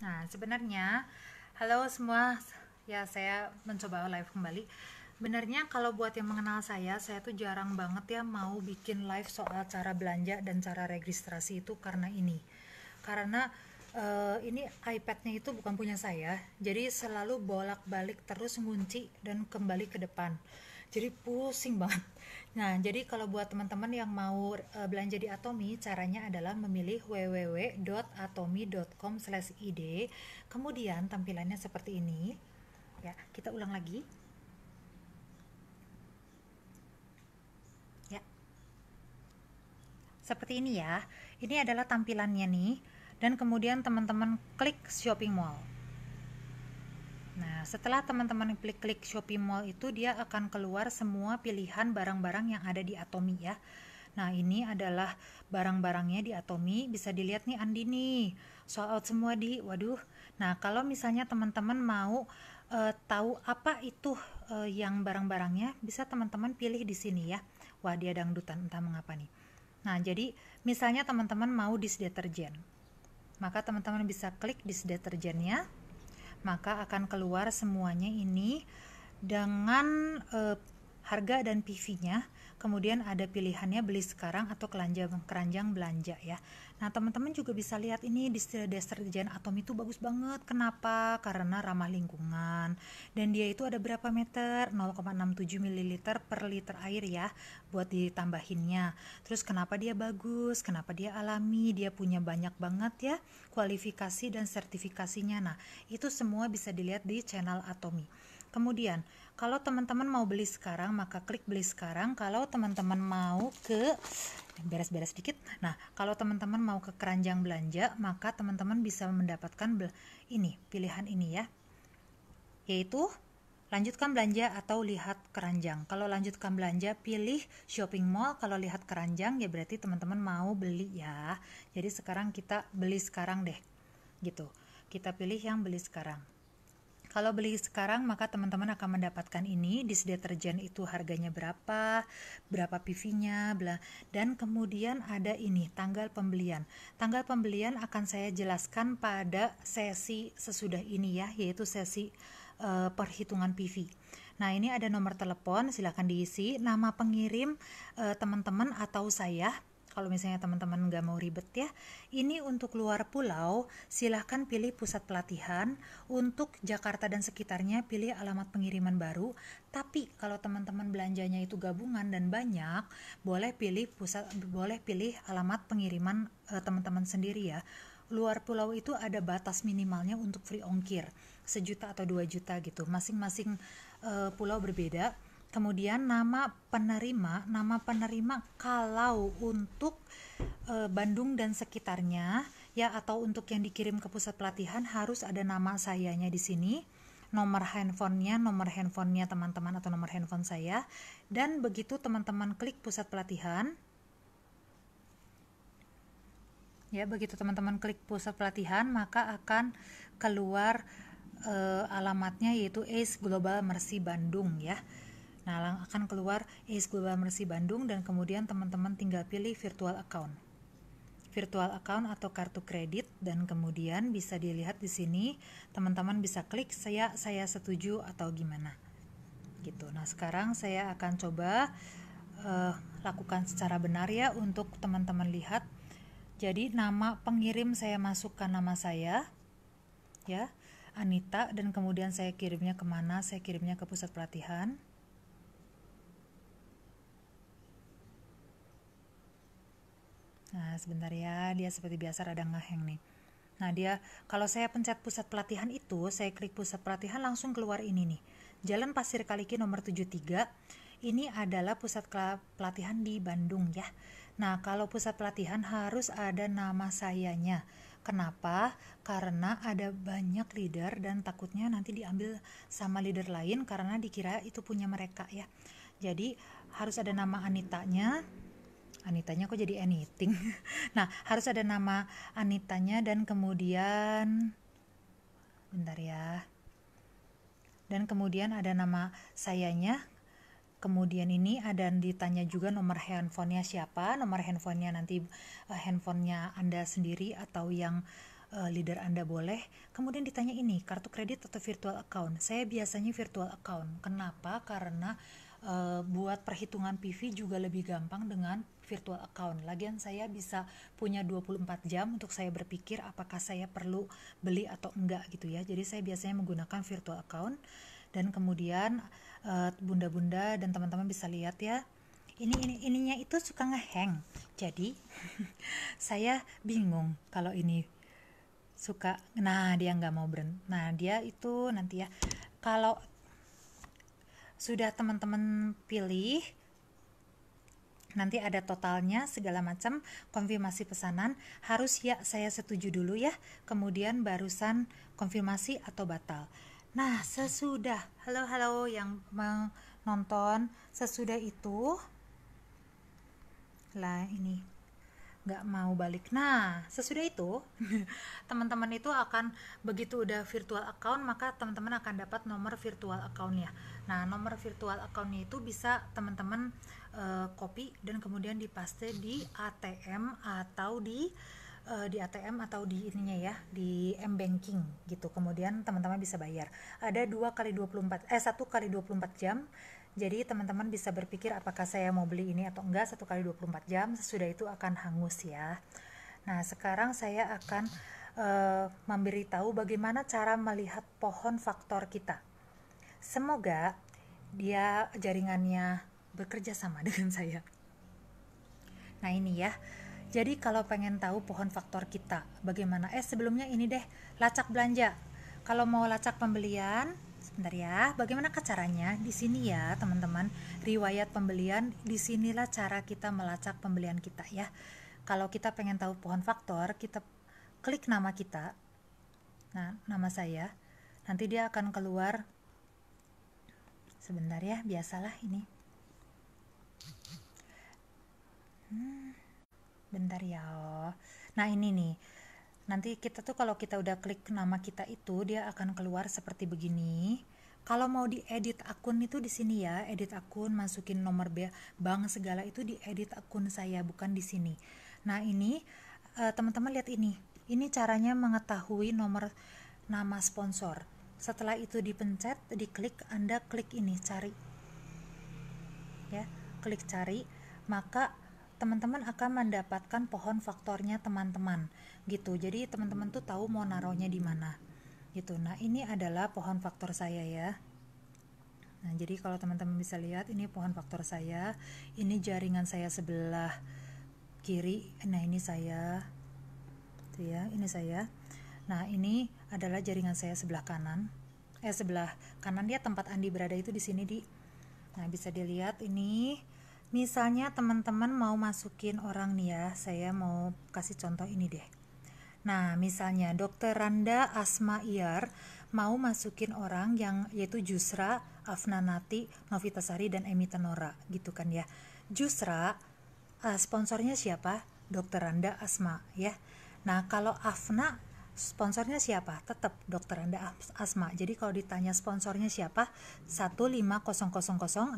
Nah, sebenarnya halo semua. Ya, saya mencoba live kembali. Benarnya kalau buat yang mengenal saya, saya tuh jarang banget ya mau bikin live soal cara belanja dan cara registrasi itu karena ini. Karena uh, ini iPad-nya itu bukan punya saya, jadi selalu bolak-balik terus ngunci dan kembali ke depan jadi pusing banget nah jadi kalau buat teman-teman yang mau eh, belanja di Atomi caranya adalah memilih www.atomi.com/id kemudian tampilannya seperti ini ya kita ulang lagi ya seperti ini ya ini adalah tampilannya nih dan kemudian teman-teman klik shopping mall Nah, setelah teman-teman klik-klik Shopee Mall itu dia akan keluar semua pilihan barang-barang yang ada di Atomi ya. Nah, ini adalah barang-barangnya di Atomi, bisa dilihat nih Andini. Sold out semua di. Waduh. Nah, kalau misalnya teman-teman mau uh, tahu apa itu uh, yang barang-barangnya, bisa teman-teman pilih di sini ya. Wah, dia dangdutan entah mengapa nih. Nah, jadi misalnya teman-teman mau dis deterjen. Maka teman-teman bisa klik dis deterjennya maka akan keluar semuanya ini dengan e, harga dan PV-nya kemudian ada pilihannya beli sekarang atau keranjang keranjang belanja ya nah teman-teman juga bisa lihat ini di deterjen atom itu bagus banget kenapa karena ramah lingkungan dan dia itu ada berapa meter 0,67 ml per liter air ya buat ditambahinnya terus kenapa dia bagus kenapa dia alami dia punya banyak banget ya kualifikasi dan sertifikasinya nah itu semua bisa dilihat di channel Atomi kemudian kalau teman-teman mau beli sekarang, maka klik beli sekarang. Kalau teman-teman mau ke eh, beres-beres sedikit. Nah, kalau teman-teman mau ke keranjang belanja, maka teman-teman bisa mendapatkan ini, pilihan ini ya. Yaitu lanjutkan belanja atau lihat keranjang. Kalau lanjutkan belanja, pilih shopping mall. Kalau lihat keranjang, ya berarti teman-teman mau beli ya. Jadi sekarang kita beli sekarang deh, gitu. Kita pilih yang beli sekarang. Kalau beli sekarang maka teman-teman akan mendapatkan ini di deterjen itu harganya berapa, berapa PV-nya, bla. Dan kemudian ada ini tanggal pembelian. Tanggal pembelian akan saya jelaskan pada sesi sesudah ini ya, yaitu sesi e, perhitungan PV. Nah, ini ada nomor telepon, silahkan diisi, nama pengirim eh, teman-teman atau saya kalau misalnya teman-teman nggak mau ribet ya, ini untuk luar pulau silahkan pilih pusat pelatihan, untuk Jakarta dan sekitarnya pilih alamat pengiriman baru, tapi kalau teman-teman belanjanya itu gabungan dan banyak, boleh pilih pusat boleh pilih alamat pengiriman teman eh, teman-teman sendiri ya. Luar pulau itu ada batas minimalnya untuk free ongkir, sejuta atau dua juta gitu. Masing-masing eh, pulau berbeda Kemudian nama penerima, nama penerima kalau untuk e, Bandung dan sekitarnya ya atau untuk yang dikirim ke pusat pelatihan harus ada nama sayanya di sini, nomor handphonenya, nomor handphonenya teman-teman atau nomor handphone saya dan begitu teman-teman klik pusat pelatihan ya begitu teman-teman klik pusat pelatihan maka akan keluar e, alamatnya yaitu Ace Global Mercy Bandung ya. Nalang akan keluar ACE Global Mercy Bandung dan kemudian teman-teman tinggal pilih virtual account. Virtual account atau kartu kredit dan kemudian bisa dilihat di sini teman-teman bisa klik saya saya setuju atau gimana gitu. Nah sekarang saya akan coba uh, lakukan secara benar ya untuk teman-teman lihat. Jadi nama pengirim saya masukkan nama saya ya Anita dan kemudian saya kirimnya kemana? Saya kirimnya ke pusat pelatihan. Nah, sebentar ya, dia seperti biasa rada ngeheng nih. Nah, dia kalau saya pencet pusat pelatihan itu, saya klik pusat pelatihan langsung keluar ini nih. Jalan Pasir Kaliki nomor 73. Ini adalah pusat pelatihan di Bandung ya. Nah, kalau pusat pelatihan harus ada nama sayanya. Kenapa? Karena ada banyak leader dan takutnya nanti diambil sama leader lain karena dikira itu punya mereka ya. Jadi harus ada nama Anitanya, Anitanya kok jadi anything. Nah, harus ada nama Anitanya dan kemudian bentar ya. Dan kemudian ada nama sayanya. Kemudian ini ada ditanya juga nomor handphonenya siapa, nomor handphonenya nanti eh, handphonenya Anda sendiri atau yang eh, leader Anda boleh. Kemudian ditanya ini kartu kredit atau virtual account. Saya biasanya virtual account. Kenapa? Karena uh, buat perhitungan PV juga lebih gampang dengan virtual account. Lagian saya bisa punya 24 jam untuk saya berpikir apakah saya perlu beli atau enggak gitu ya. Jadi saya biasanya menggunakan virtual account dan kemudian bunda eh, bunda-bunda dan teman-teman bisa lihat ya. Ini ini ininya itu suka ngehang. Jadi saya bingung kalau ini suka nah dia nggak mau berhenti. Nah, dia itu nanti ya kalau sudah teman-teman pilih nanti ada totalnya segala macam konfirmasi pesanan harus ya saya setuju dulu ya kemudian barusan konfirmasi atau batal nah sesudah halo halo yang menonton sesudah itu lah ini nggak mau balik. Nah, sesudah itu teman-teman itu akan begitu udah virtual account maka teman-teman akan dapat nomor virtual accountnya. Nah, nomor virtual accountnya itu bisa teman-teman uh, copy dan kemudian dipaste di ATM atau di uh, di ATM atau di ininya ya di M banking gitu kemudian teman-teman bisa bayar ada dua kali 24 eh satu kali 24 jam jadi teman-teman bisa berpikir apakah saya mau beli ini atau enggak satu kali 24 jam, sesudah itu akan hangus ya. Nah, sekarang saya akan e, memberitahu bagaimana cara melihat pohon faktor kita. Semoga dia jaringannya bekerja sama dengan saya. Nah, ini ya. Jadi kalau pengen tahu pohon faktor kita, bagaimana? Eh sebelumnya ini deh, lacak belanja. Kalau mau lacak pembelian, Sebentar ya, bagaimana caranya? Di sini ya, teman-teman, riwayat pembelian, disinilah cara kita melacak pembelian kita ya. Kalau kita pengen tahu pohon faktor, kita klik nama kita. Nah, nama saya. Nanti dia akan keluar. Sebentar ya, biasalah ini. Hmm, bentar ya. Oh. Nah, ini nih Nanti kita tuh kalau kita udah klik nama kita itu dia akan keluar seperti begini. Kalau mau diedit akun itu di sini ya, edit akun, masukin nomor bank segala itu diedit akun saya bukan di sini. Nah, ini eh, teman-teman lihat ini. Ini caranya mengetahui nomor nama sponsor. Setelah itu dipencet, diklik, Anda klik ini cari. Ya, klik cari, maka teman-teman akan mendapatkan pohon faktornya teman-teman gitu jadi teman-teman tuh tahu mau naruhnya di mana gitu nah ini adalah pohon faktor saya ya nah jadi kalau teman-teman bisa lihat ini pohon faktor saya ini jaringan saya sebelah kiri nah ini saya tuh gitu ya ini saya nah ini adalah jaringan saya sebelah kanan eh sebelah kanan dia ya, tempat Andi berada itu di sini di nah bisa dilihat ini Misalnya teman-teman mau masukin orang nih ya, saya mau kasih contoh ini deh. Nah, misalnya Dokter Randa Asma Iyar mau masukin orang yang yaitu Jusra, Afnanati, Sari, dan Emi Tenora gitu kan ya. Jusra uh, sponsornya siapa? Dokter Randa Asma ya. Nah, kalau Afna sponsornya siapa? Tetap Dokter Randa Asma. Jadi kalau ditanya sponsornya siapa? 150000666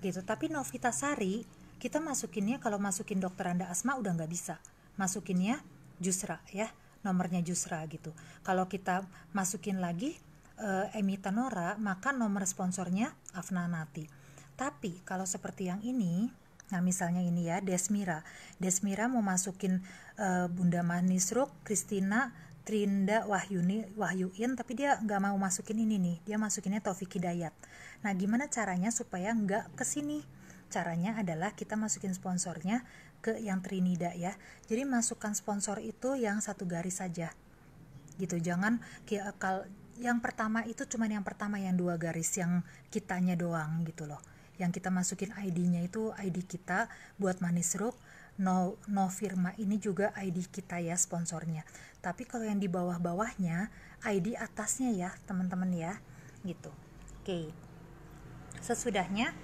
gitu tapi Novita Sari kita masukinnya kalau masukin dokter anda asma udah nggak bisa masukinnya Jusra ya nomornya Jusra gitu kalau kita masukin lagi e, Emita Nora maka nomor sponsornya Afna Nati tapi kalau seperti yang ini Nah, misalnya ini ya, Desmira. Desmira mau masukin e, Bunda Manisruk, Kristina, Trinda Wahyuni Wahyuin tapi dia nggak mau masukin ini nih dia masukinnya Taufik Hidayat nah gimana caranya supaya nggak kesini caranya adalah kita masukin sponsornya ke yang Trinida ya jadi masukkan sponsor itu yang satu garis saja gitu jangan eh, kal. yang pertama itu cuman yang pertama yang dua garis yang kitanya doang gitu loh yang kita masukin ID-nya itu ID kita buat manis no, firma ini juga ID kita ya sponsornya tapi kalau yang di bawah-bawahnya ID atasnya ya teman-teman ya gitu oke okay. sesudahnya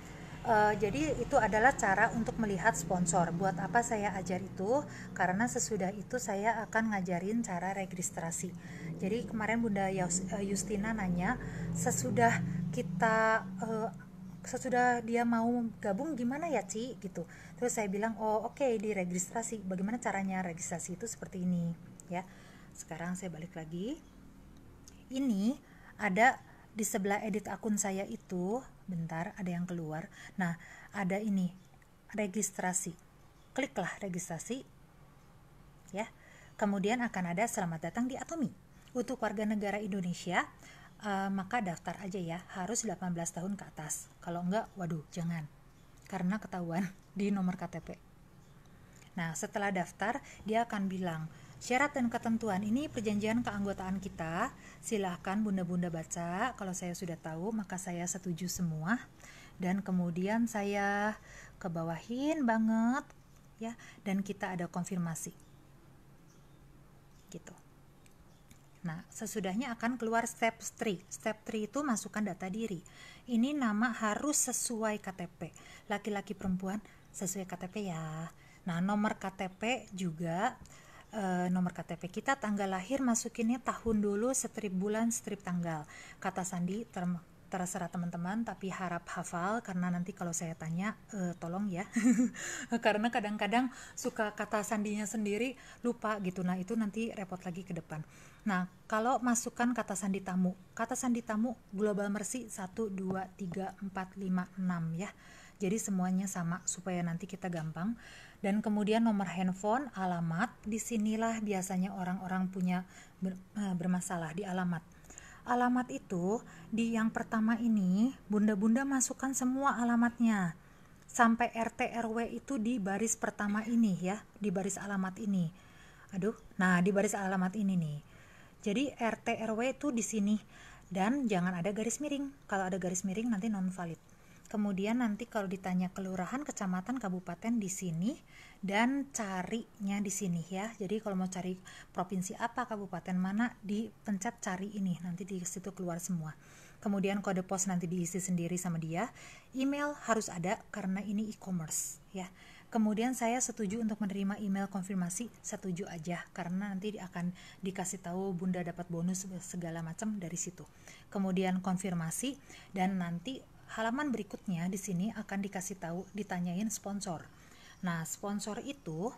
uh, jadi itu adalah cara untuk melihat sponsor. Buat apa saya ajar itu? Karena sesudah itu saya akan ngajarin cara registrasi. Jadi kemarin Bunda eh, Yustina nanya, sesudah kita uh, sesudah dia mau gabung gimana ya Ci gitu terus saya bilang oh oke okay, registrasi. bagaimana caranya registrasi itu seperti ini ya sekarang saya balik lagi ini ada di sebelah edit akun saya itu bentar ada yang keluar nah ada ini registrasi kliklah registrasi ya kemudian akan ada selamat datang di Atomi untuk warga negara Indonesia uh, maka daftar aja ya, harus 18 tahun ke atas. Kalau enggak, waduh, jangan. Karena ketahuan di nomor KTP. Nah, setelah daftar, dia akan bilang, syarat dan ketentuan ini perjanjian keanggotaan kita. Silahkan bunda-bunda baca. Kalau saya sudah tahu, maka saya setuju semua. Dan kemudian saya kebawahin banget ya dan kita ada konfirmasi gitu Nah, sesudahnya akan keluar step 3. Step 3 itu masukkan data diri. Ini nama harus sesuai KTP. Laki-laki perempuan sesuai KTP ya. Nah, nomor KTP juga e, nomor KTP kita tanggal lahir masukinnya tahun dulu strip bulan strip tanggal. Kata sandi term terserah teman-teman tapi harap hafal karena nanti kalau saya tanya e, tolong ya karena kadang-kadang suka kata sandinya sendiri lupa gitu nah itu nanti repot lagi ke depan nah kalau masukkan kata sandi tamu kata sandi tamu global mercy 1 2 3 4 5 6 ya jadi semuanya sama supaya nanti kita gampang dan kemudian nomor handphone alamat disinilah biasanya orang-orang punya eh, bermasalah di alamat alamat itu di yang pertama ini bunda-bunda masukkan semua alamatnya sampai RT RW itu di baris pertama ini ya, di baris alamat ini. Aduh, nah di baris alamat ini nih. Jadi RT RW itu di sini dan jangan ada garis miring. Kalau ada garis miring nanti non valid. Kemudian nanti kalau ditanya kelurahan, kecamatan, kabupaten di sini dan carinya di sini ya. Jadi kalau mau cari provinsi apa, kabupaten mana, dipencet cari ini. Nanti di situ keluar semua. Kemudian kode pos nanti diisi sendiri sama dia. Email harus ada karena ini e-commerce ya. Kemudian saya setuju untuk menerima email konfirmasi, setuju aja karena nanti akan dikasih tahu Bunda dapat bonus segala macam dari situ. Kemudian konfirmasi dan nanti halaman berikutnya di sini akan dikasih tahu ditanyain sponsor. Nah, sponsor itu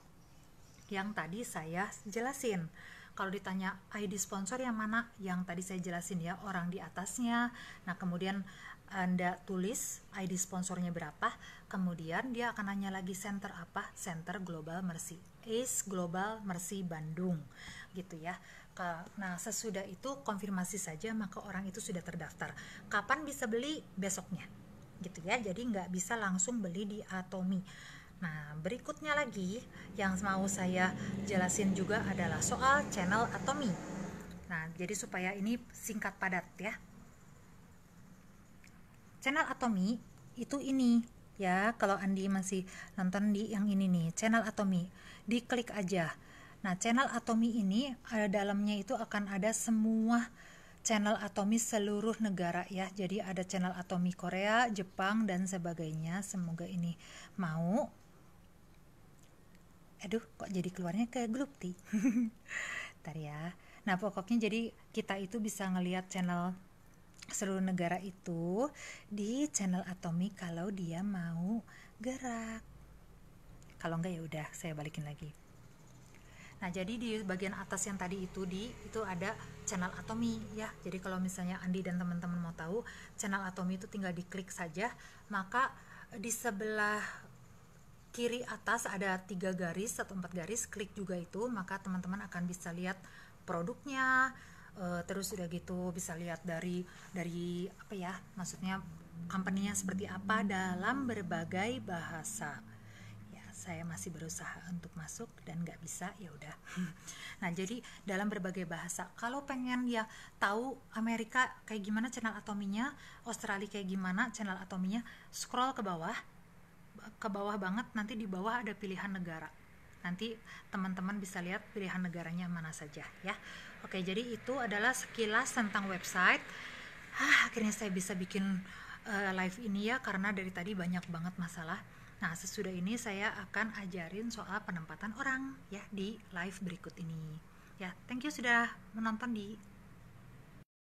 yang tadi saya jelasin. Kalau ditanya ID sponsor yang mana? Yang tadi saya jelasin ya, orang di atasnya. Nah, kemudian Anda tulis ID sponsornya berapa, kemudian dia akan nanya lagi center apa? Center Global Mercy. ACE Global Mercy Bandung. Gitu ya lokal. Nah, sesudah itu konfirmasi saja maka orang itu sudah terdaftar. Kapan bisa beli? Besoknya. Gitu ya. Jadi nggak bisa langsung beli di Atomi. Nah, berikutnya lagi yang mau saya jelasin juga adalah soal channel Atomi. Nah, jadi supaya ini singkat padat ya. Channel Atomi itu ini ya, kalau Andi masih nonton di yang ini nih, channel Atomi. Diklik aja. Nah, channel atomi ini ada eh, dalamnya itu akan ada semua channel atomi seluruh negara ya. Jadi ada channel atomi Korea, Jepang dan sebagainya. Semoga ini mau. Aduh, kok jadi keluarnya ke grup T. Entar ya. Nah, pokoknya jadi kita itu bisa ngelihat channel seluruh negara itu di channel atomi kalau dia mau gerak. Kalau enggak ya udah, saya balikin lagi. Nah, jadi di bagian atas yang tadi itu di itu ada channel Atomi ya. Jadi kalau misalnya Andi dan teman-teman mau tahu channel Atomi itu tinggal diklik saja, maka di sebelah kiri atas ada tiga garis atau empat garis, klik juga itu, maka teman-teman akan bisa lihat produknya. Eh, terus sudah gitu bisa lihat dari dari apa ya, maksudnya company seperti apa dalam berbagai bahasa saya masih berusaha untuk masuk dan nggak bisa ya udah nah jadi dalam berbagai bahasa kalau pengen ya tahu Amerika kayak gimana channel atominya Australia kayak gimana channel atominya scroll ke bawah ke bawah banget nanti di bawah ada pilihan negara nanti teman-teman bisa lihat pilihan negaranya mana saja ya oke jadi itu adalah sekilas tentang website Hah, akhirnya saya bisa bikin uh, live ini ya karena dari tadi banyak banget masalah Nah, sesudah ini saya akan ajarin soal penempatan orang ya di live berikut ini. Ya, thank you sudah menonton di